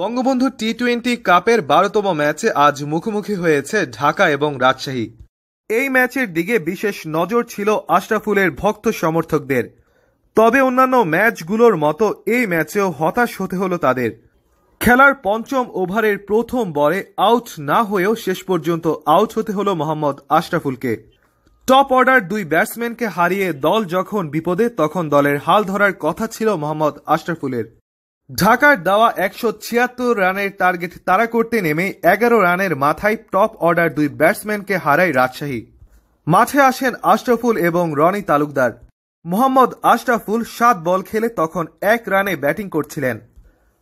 Bangabandhu T twenty কাপের বারোতম ম্যাচে আজ মুখোমুখি হয়েছে ঢাকা এবং রাজশাহী এই ম্যাচের দিকে বিশেষ নজর ছিল আশরাফুলের ভক্ত সমর্থকদের তবে অন্যান্য ম্যাচগুলোর মতো এই ম্যাচেও হতাশ হতে হলো তাদের খেলার পঞ্চম ওভারের প্রথম বলে আউট না হয়েও শেষ পর্যন্ত আউট হতে হল মোহাম্মদ আশরাফুলকে টপ অর্ডার দুই ব্যাটসম্যানকে হারিয়ে দল যখন বিপদে তখন দলের হাল ধরার কথা ছিল মোহাম্মদ আশরাফুলের ঢাকার দেওয়া একশো ছিয়াত্তর রানের টার্গেট তাড়া করতে নেমে এগারো রানের মাথায় টপ অর্ডার দুই ব্যাটসম্যানকে হারায় রাজশাহী মাঠে আসেন আশরাফুল এবং রনি তালুকদার মোহাম্মদ আশরাফুল সাত বল খেলে তখন এক রানে ব্যাটিং করছিলেন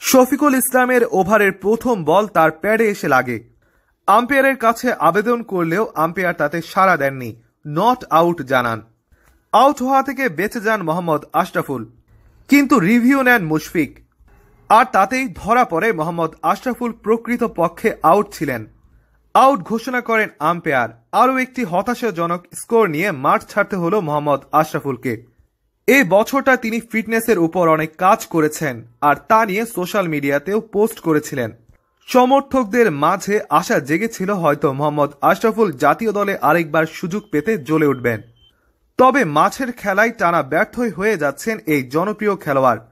শফিকুল ইসলামের ওভারের প্রথম বল তার প্যাডে এসে লাগে আম্পায়ারের কাছে আবেদন করলেও আম্পায়ার তাতে সাড়া দেননি নট আউট জানান আউট হওয়া থেকে বেঁচে যান মোহাম্মদ আশরাফুল কিন্তু রিভিউ নেন মুশফিক আর তাতেই ধরা পড়ে মোহাম্মদ আশরাফুল প্রকৃত পক্ষে আউট ছিলেন আউট ঘোষণা করেন আম্পায়ার আরও একটি হতাশাজনক স্কোর নিয়ে মাঠ ছাড়তে হল মোহাম্মদ আশরাফুলকে এ বছরটা তিনি ফিটনেসের উপর অনেক কাজ করেছেন আর তা নিয়ে সোশ্যাল মিডিয়াতেও পোস্ট করেছিলেন সমর্থকদের মাঝে আশা জেগেছিল হয়তো মোহাম্মদ আশরাফুল জাতীয় দলে আরেকবার সুযোগ পেতে জ্বলে উঠবেন তবে মাছের খেলায় টানা ব্যর্থই হয়ে যাচ্ছেন এই জনপ্রিয় খেলোয়াড়